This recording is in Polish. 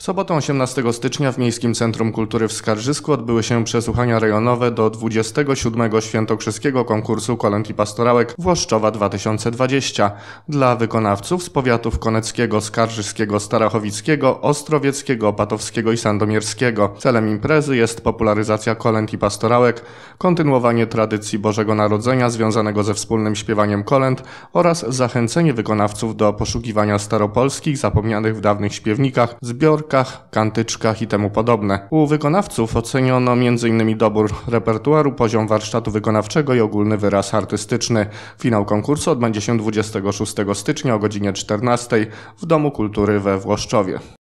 W sobotę 18 stycznia w Miejskim Centrum Kultury w Skarżysku odbyły się przesłuchania rejonowe do 27 Świętokrzyskiego Konkursu Kolęd i Pastorałek Włoszczowa 2020 dla wykonawców z powiatów koneckiego, skarżyskiego, starachowickiego, ostrowieckiego, opatowskiego i sandomierskiego. Celem imprezy jest popularyzacja kolęd i pastorałek, kontynuowanie tradycji Bożego Narodzenia związanego ze wspólnym śpiewaniem kolęd oraz zachęcenie wykonawców do poszukiwania staropolskich, zapomnianych w dawnych śpiewnikach, zbiorów kantyczkach i temu podobne. U wykonawców oceniono m.in. dobór repertuaru, poziom warsztatu wykonawczego i ogólny wyraz artystyczny. Finał konkursu odbędzie się 26 stycznia o godzinie 14 w Domu Kultury we Włoszczowie.